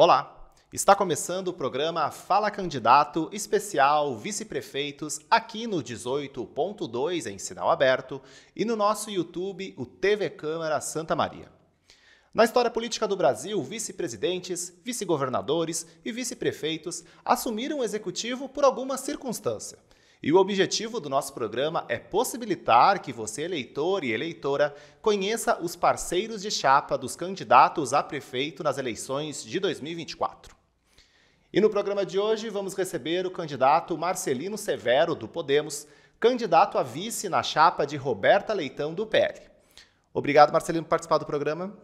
Olá! Está começando o programa Fala Candidato Especial Vice-Prefeitos aqui no 18.2 em sinal aberto e no nosso YouTube, o TV Câmara Santa Maria. Na história política do Brasil, vice-presidentes, vice-governadores e vice-prefeitos assumiram o executivo por alguma circunstância. E o objetivo do nosso programa é possibilitar que você, eleitor e eleitora, conheça os parceiros de chapa dos candidatos a prefeito nas eleições de 2024. E no programa de hoje vamos receber o candidato Marcelino Severo, do Podemos, candidato a vice na chapa de Roberta Leitão, do PL. Obrigado, Marcelino, por participar do programa.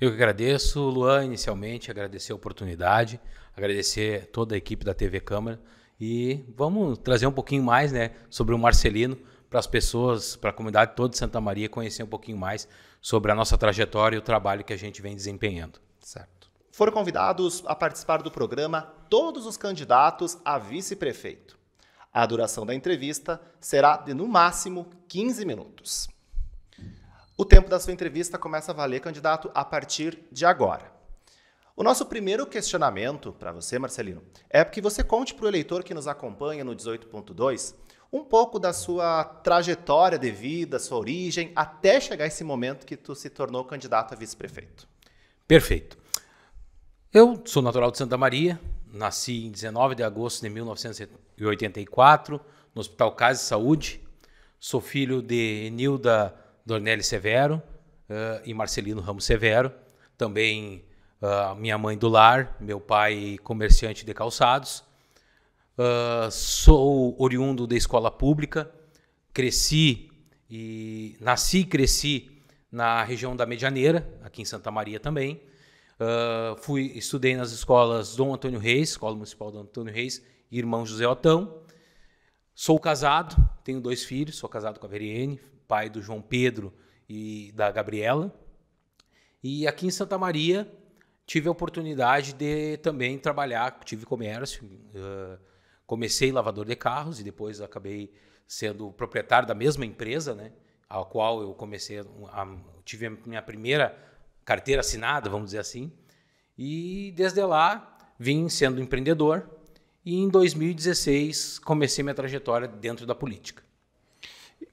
Eu que agradeço, Luan, inicialmente, agradecer a oportunidade, agradecer toda a equipe da TV Câmara e vamos trazer um pouquinho mais né, sobre o Marcelino para as pessoas, para a comunidade toda de Santa Maria conhecer um pouquinho mais sobre a nossa trajetória e o trabalho que a gente vem desempenhando. Certo. Foram convidados a participar do programa todos os candidatos a vice-prefeito. A duração da entrevista será de no máximo 15 minutos. O tempo da sua entrevista começa a valer, candidato, a partir de agora. O nosso primeiro questionamento para você, Marcelino, é que você conte para o eleitor que nos acompanha no 18.2 um pouco da sua trajetória de vida, sua origem, até chegar esse momento que tu se tornou candidato a vice-prefeito. Perfeito. Eu sou natural de Santa Maria, nasci em 19 de agosto de 1984 no Hospital Casa de Saúde. Sou filho de Nilda Dornelli Severo uh, e Marcelino Ramos Severo, também Uh, minha mãe do lar, meu pai comerciante de calçados. Uh, sou oriundo da escola pública, cresci e nasci e cresci na região da Medianeira, aqui em Santa Maria também. Uh, fui estudei nas escolas Dom Antônio Reis, Escola Municipal Dom Antônio Reis, e irmão José Otão. Sou casado, tenho dois filhos, sou casado com a Veriene, pai do João Pedro e da Gabriela. E aqui em Santa Maria, tive a oportunidade de também trabalhar, tive comércio, uh, comecei lavador de carros e depois acabei sendo proprietário da mesma empresa, né? A qual eu comecei, a, a, tive a minha primeira carteira assinada, vamos dizer assim, e desde lá vim sendo empreendedor e em 2016 comecei minha trajetória dentro da política.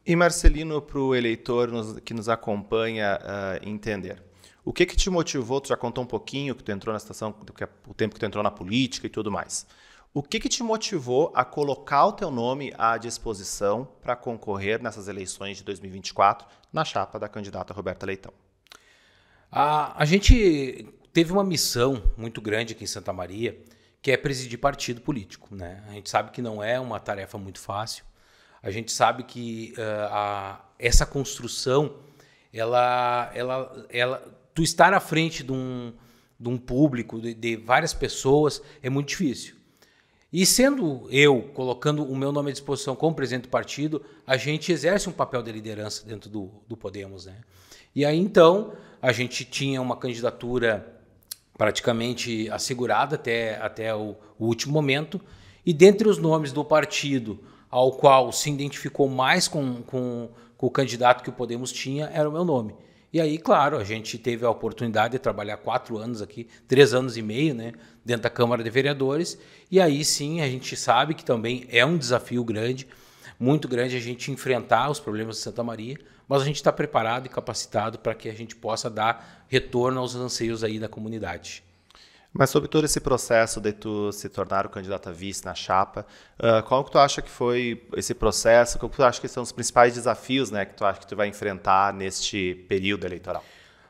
E Marcelino, para o eleitor nos, que nos acompanha uh, entender, o que que te motivou? Tu já contou um pouquinho que tu entrou na estação, é o tempo que tu entrou na política e tudo mais. O que que te motivou a colocar o teu nome à disposição para concorrer nessas eleições de 2024 na chapa da candidata Roberta Leitão? A, a gente teve uma missão muito grande aqui em Santa Maria, que é presidir partido político. Né? A gente sabe que não é uma tarefa muito fácil. A gente sabe que uh, a, essa construção ela, ela, ela tu estar à frente de um, de um público, de, de várias pessoas, é muito difícil. E sendo eu colocando o meu nome à disposição como presidente do partido, a gente exerce um papel de liderança dentro do, do Podemos. Né? E aí então a gente tinha uma candidatura praticamente assegurada até, até o, o último momento, e dentre os nomes do partido ao qual se identificou mais com, com, com o candidato que o Podemos tinha era o meu nome. E aí, claro, a gente teve a oportunidade de trabalhar quatro anos aqui, três anos e meio, né, dentro da Câmara de Vereadores. E aí sim, a gente sabe que também é um desafio grande, muito grande, a gente enfrentar os problemas de Santa Maria, mas a gente está preparado e capacitado para que a gente possa dar retorno aos anseios aí da comunidade. Mas sobre todo esse processo de tu se tornar o candidato a vice na chapa, uh, qual que tu acha que foi esse processo? Qual que tu acha que são os principais desafios, né, que tu acha que tu vai enfrentar neste período eleitoral?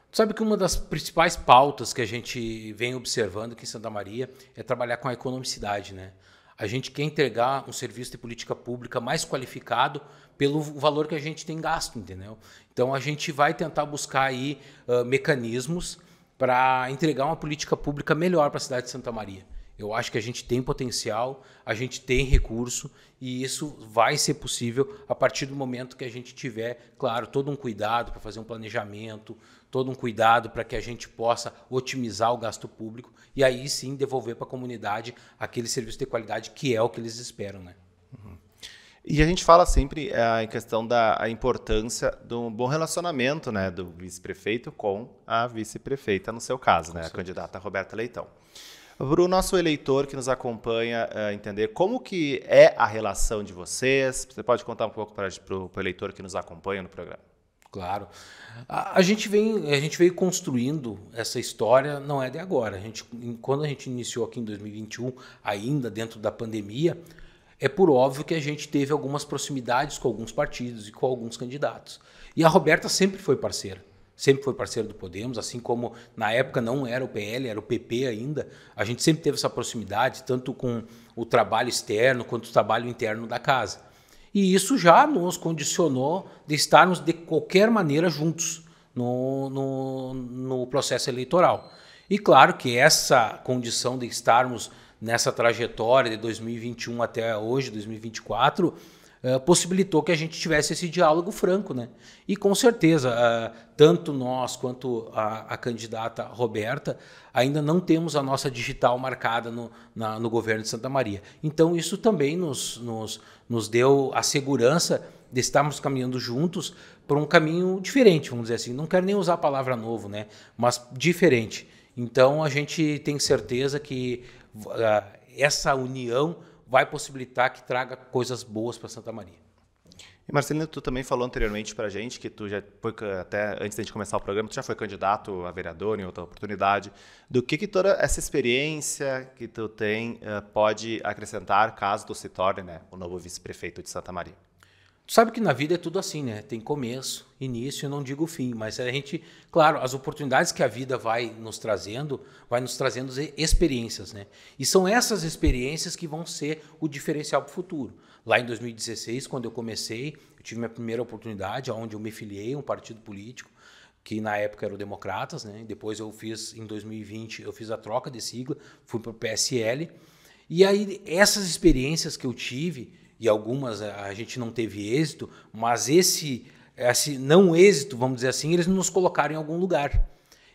Tu sabe que uma das principais pautas que a gente vem observando aqui em Santa Maria é trabalhar com a economicidade, né? A gente quer entregar um serviço de política pública mais qualificado pelo valor que a gente tem gasto, entendeu? Então a gente vai tentar buscar aí uh, mecanismos para entregar uma política pública melhor para a cidade de Santa Maria. Eu acho que a gente tem potencial, a gente tem recurso e isso vai ser possível a partir do momento que a gente tiver, claro, todo um cuidado para fazer um planejamento, todo um cuidado para que a gente possa otimizar o gasto público e aí sim devolver para a comunidade aquele serviço de qualidade que é o que eles esperam, né? E a gente fala sempre em eh, questão da importância do bom relacionamento né, do vice-prefeito com a vice-prefeita, no seu caso, né, a candidata Roberta Leitão. Para o nosso eleitor que nos acompanha eh, entender como que é a relação de vocês, você pode contar um pouco para o eleitor que nos acompanha no programa? Claro. A, a, gente vem, a gente veio construindo essa história, não é de agora. A gente, quando a gente iniciou aqui em 2021, ainda dentro da pandemia, é por óbvio que a gente teve algumas proximidades com alguns partidos e com alguns candidatos. E a Roberta sempre foi parceira sempre foi parceira do Podemos, assim como na época não era o PL, era o PP ainda. A gente sempre teve essa proximidade, tanto com o trabalho externo quanto o trabalho interno da casa. E isso já nos condicionou de estarmos de qualquer maneira juntos no, no, no processo eleitoral. E claro que essa condição de estarmos nessa trajetória de 2021 até hoje, 2024, eh, possibilitou que a gente tivesse esse diálogo franco. Né? E com certeza, eh, tanto nós quanto a, a, candidata Roberta ainda não temos a nossa digital marcada no, na, no governo de Santa Maria. Então, isso também nos, nos, nos deu a segurança de estarmos caminhando juntos para um caminho diferente, vamos dizer assim. Não quero nem usar a palavra novo, né? mas diferente então a gente tem certeza que uh, essa união vai possibilitar que traga coisas boas para Santa Maria. E Marcelino, tu também falou anteriormente para a gente que tu já foi até antes da gente começar o programa, tu já foi candidato a vereador em outra oportunidade. Do que que toda essa experiência que tu tem uh, pode acrescentar caso tu se torne, né, o novo vice-prefeito de Santa Maria? Tu sabe que na vida é tudo assim, né? Tem começo, início, eu não digo fim, mas a gente, claro, as oportunidades que a vida vai nos trazendo, vai nos trazendo experiências, né? E são essas experiências que vão ser o diferencial para o futuro. Lá em 2016, quando eu comecei, eu tive minha primeira oportunidade, onde eu me filiei a um partido político, que na época era o Democratas, né? Depois eu fiz, em 2020, eu fiz a troca de sigla, fui para o PSL. E aí, essas experiências que eu tive, e algumas eh, a gente não teve êxito, mas esse, esse não êxito, vamos dizer assim, eles nos colocaram em algum lugar.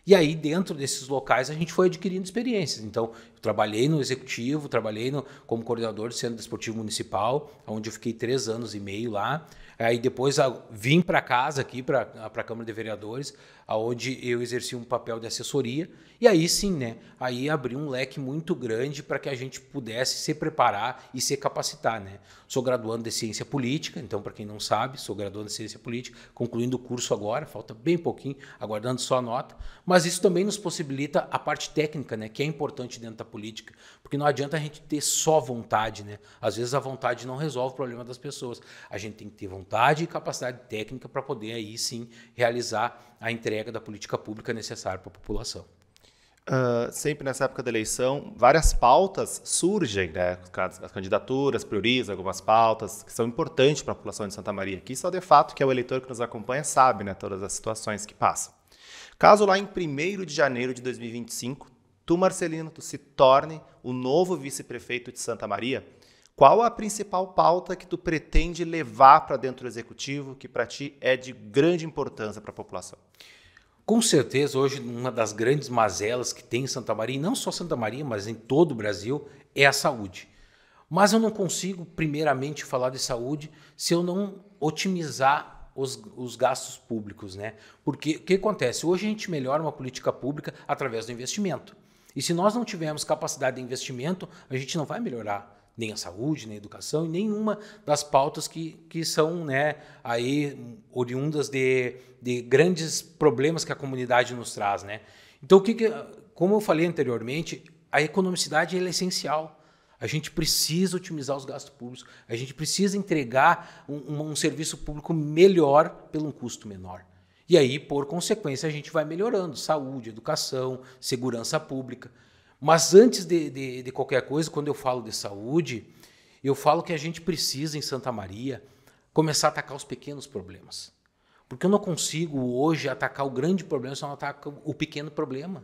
E aí, dentro desses locais, a gente foi adquirindo experiências. Então, eu trabalhei no executivo, trabalhei no, como coordenador do Centro Desportivo Municipal, onde eu fiquei três anos e meio lá. Aí, depois, a, vim para casa aqui, para a Câmara de Vereadores, aonde eu exerci um papel de assessoria e aí sim, né? Aí abriu um leque muito grande para que a gente pudesse se preparar e se capacitar, né? Sou graduando de ciência política, então para quem não sabe, sou graduando de ciência política, concluindo o curso agora, falta bem pouquinho, aguardando só a nota, mas isso também nos possibilita a parte técnica, né, que é importante dentro da política, porque não adianta a gente ter só vontade, né? Às vezes a vontade não resolve o problema das pessoas. A gente tem que ter vontade e capacidade técnica para poder aí sim realizar a entrega da política pública necessária para a população. Uh, sempre nessa época da eleição, várias pautas surgem, né? As candidaturas priorizam algumas pautas que são importantes para a população de Santa Maria, que só de fato que é o eleitor que nos acompanha sabe, né? Todas as situações que passam. Caso lá em 1 de janeiro de 2025, tu, Marcelino, tu se torne o novo vice-prefeito de Santa Maria, qual a principal pauta que tu pretende levar para dentro do executivo que para ti é de grande importância para a população? Com certeza, hoje uma das grandes mazelas que tem em Santa Maria, e não só Santa Maria, mas em todo o Brasil, é a saúde. Mas eu não consigo, primeiramente, falar de saúde se eu não otimizar os, os gastos públicos, né? Porque o que acontece? Hoje a gente melhora uma política pública através do investimento. E se nós não tivermos capacidade de investimento, a gente não vai melhorar nem a saúde, nem a educação, e nenhuma das pautas que, que são né, aí oriundas de, de grandes problemas que a comunidade nos traz. Né? Então, o que, que como eu falei anteriormente, a economicidade é essencial. A gente precisa otimizar os gastos públicos, a gente precisa entregar um, um, serviço público melhor pelo um custo menor. E aí, por consequência, a gente vai melhorando saúde, educação, segurança pública. Mas antes de, de, de qualquer coisa, quando eu falo de saúde, eu falo que a gente precisa, em Santa Maria, começar a atacar os pequenos problemas. Porque eu não consigo hoje atacar o grande problema se eu não ataco o pequeno problema.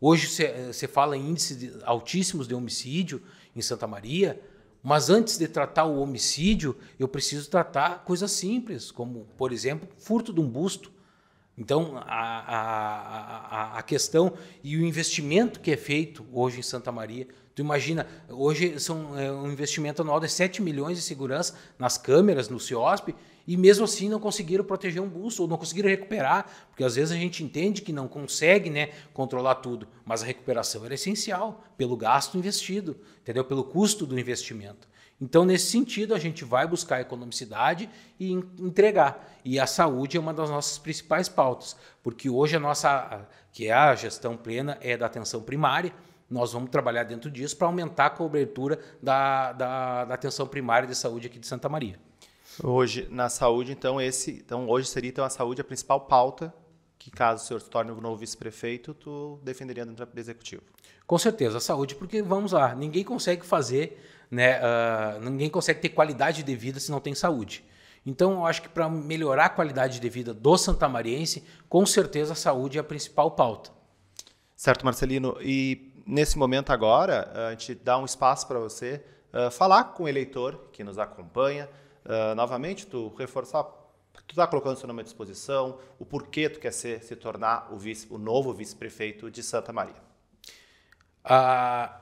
Hoje você eh, fala em índices de, altíssimos de homicídio em Santa Maria, mas antes de tratar o homicídio, eu preciso tratar coisas simples, como, por exemplo, furto de um busto. Então, a, a, a, questão e o investimento que é feito hoje em Santa Maria, tu imagina, hoje são, é um investimento anual de 7 milhões de segurança nas câmeras, no CIOSP, e mesmo assim não conseguiram proteger um busto, ou não conseguiram recuperar, porque às vezes a gente entende que não consegue né, controlar tudo, mas a recuperação era essencial, pelo gasto investido, entendeu? pelo custo do investimento. Então, nesse sentido, a gente vai buscar economicidade e entregar. E a saúde é uma das nossas principais pautas, porque hoje a nossa, que é a gestão plena, é da atenção primária. Nós vamos trabalhar dentro disso para aumentar a cobertura da, da, da, atenção primária de saúde aqui de Santa Maria. Hoje, na saúde, então, esse. Então, hoje seria então, a saúde a principal pauta que caso o senhor se torne o novo vice-prefeito, tu defenderia dentro do executivo? Com certeza, a saúde, porque vamos lá, ninguém consegue fazer né? Uh, ninguém consegue ter qualidade de vida se não tem saúde. Então, eu acho que para melhorar a qualidade de vida do santamariense, com certeza a saúde é a principal pauta. Certo, Marcelino. E nesse momento agora, a gente dá um espaço para você uh, falar com o eleitor que nos acompanha. Uh, novamente, tu reforçar, tu está colocando seu nome à disposição, o porquê tu quer ser, se tornar o, vice, o novo vice-prefeito de Santa Maria. Ah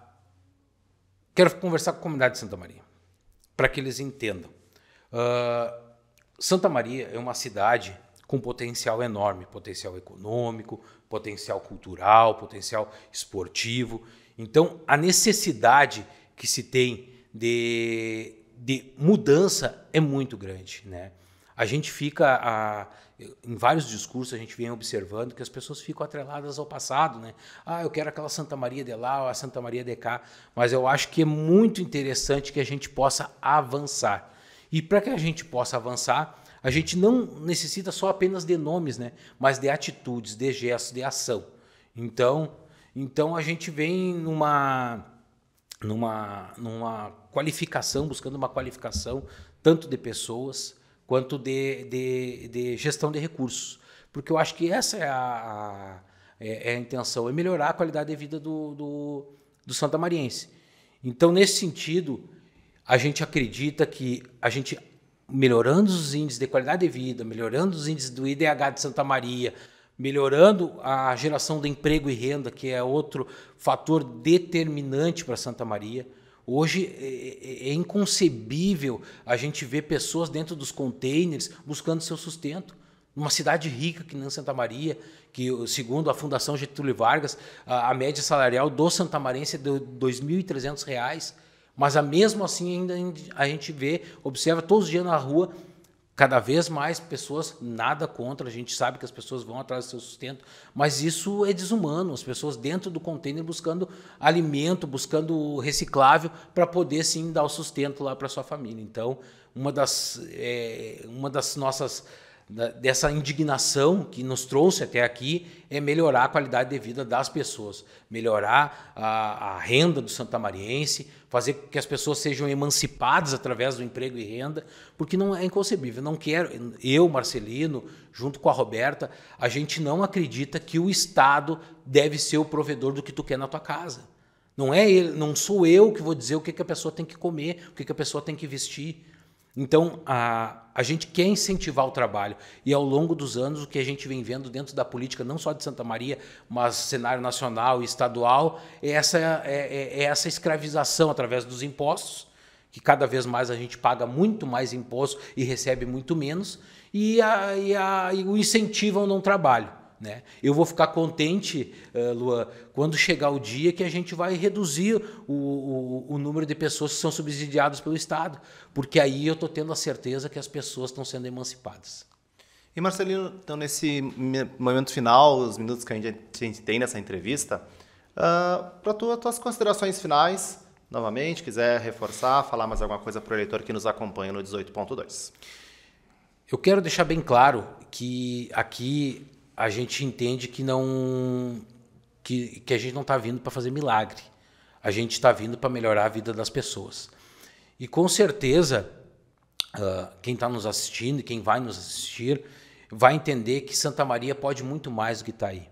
Quero conversar com a comunidade de Santa Maria, para que eles entendam. Uh, Santa Maria é uma cidade com potencial enorme, potencial econômico, potencial cultural, potencial esportivo. Então, a necessidade que se tem de, de mudança é muito grande, né? a gente fica a, em vários discursos a gente vem observando que as pessoas ficam atreladas ao passado, né? Ah, eu quero aquela Santa Maria de lá, ou a Santa Maria de cá, mas eu acho que é muito interessante que a gente possa avançar. E para que a gente possa avançar, a gente não necessita só apenas de nomes, né? Mas de atitudes, de gestos, de ação. Então, então a gente vem numa numa numa qualificação, buscando uma qualificação tanto de pessoas, quanto de, de, de gestão de recursos. Porque eu acho que essa é a, a é, é a intenção, é melhorar a qualidade de vida do, do, do Então, nesse sentido, a gente acredita que a gente, melhorando os índices de qualidade de vida, melhorando os índices do IDH de Santa Maria, melhorando a geração de emprego e renda, que é outro fator determinante para Santa Maria, Hoje é, é, é inconcebível a gente ver pessoas dentro dos containers buscando seu sustento. Numa cidade rica que nem Santa Maria, que segundo a Fundação Getúlio Vargas, a, a média salarial do santamarense é de R$ 2.300, mas a mesmo assim ainda a gente vê, observa todos os dias na rua cada vez mais pessoas, nada contra, a gente sabe que as pessoas vão atrás do seu sustento, mas isso é desumano, as pessoas dentro do container buscando alimento, buscando reciclável para poder sim dar o sustento lá para sua família. Então, uma das, é, uma das nossas dessa indignação que nos trouxe até aqui é melhorar a qualidade de vida das pessoas, melhorar a, a renda do santamariense, fazer com que as pessoas sejam emancipadas através do emprego e renda, porque não é inconcebível. Não quero, eu, Marcelino, junto com a Roberta, a gente não acredita que o Estado deve ser o provedor do que tu quer na tua casa. Não é ele, não sou eu que vou dizer o que, que a pessoa tem que comer, o que, que a pessoa tem que vestir. Então, a, a gente quer incentivar o trabalho. E ao longo dos anos, o que a gente vem vendo dentro da política, não só de Santa Maria, mas cenário nacional e estadual, é essa, é, é, é essa escravização através dos impostos, que cada vez mais a gente paga muito mais imposto e recebe muito menos, e, a, e, a, e o incentivo ao não trabalho. Né? Eu vou ficar contente, uh, Luan, quando chegar o dia que a gente vai reduzir o, o, o número de pessoas que são subsidiadas pelo Estado, porque aí eu estou tendo a certeza que as pessoas estão sendo emancipadas. E Marcelino, então nesse momento final, os minutos que a gente, a gente tem nessa entrevista, uh, ah, para tu, tuas considerações finais, novamente, quiser reforçar, falar mais alguma coisa para o eleitor que nos acompanha no 18.2. Eu quero deixar bem claro que aqui a gente entende que não que, que a gente não está vindo para fazer milagre. A gente está vindo para melhorar a vida das pessoas. E com certeza uh, quem está nos assistindo, e quem vai nos assistir, vai entender que Santa Maria pode muito mais do que está aí.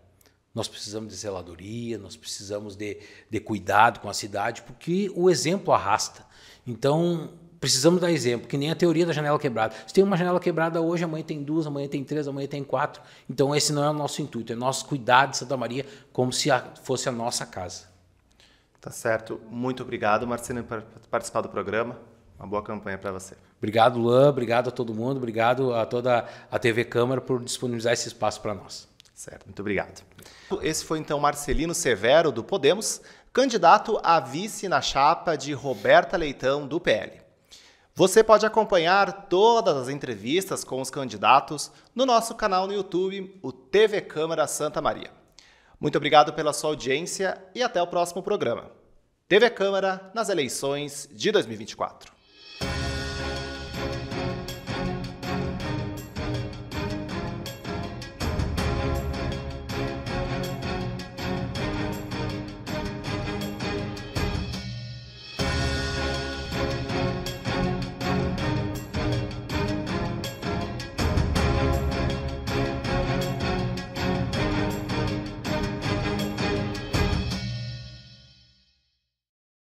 Nós precisamos de zeladoria, nós precisamos de, de cuidado com a cidade, porque o exemplo arrasta. Então, Precisamos dar exemplo, que nem a teoria da janela quebrada. Se tem uma janela quebrada hoje, amanhã tem duas, amanhã tem três, amanhã tem quatro. Então esse não é o nosso intuito, é nosso cuidar de Santa Maria como se a, fosse a nossa casa. Tá certo. Muito obrigado, Marcelo, por participar do programa. Uma boa campanha para você. Obrigado, Luan. Obrigado a todo mundo. Obrigado a toda a TV Câmara por disponibilizar esse espaço para nós. Certo. Muito obrigado. Esse foi então Marcelino Severo, do Podemos, candidato a vice na chapa de Roberta Leitão, do PL. Você pode acompanhar todas as entrevistas com os candidatos no nosso canal no YouTube, o TV Câmara Santa Maria. Muito obrigado pela sua audiência e até o próximo programa. TV Câmara nas eleições de 2024.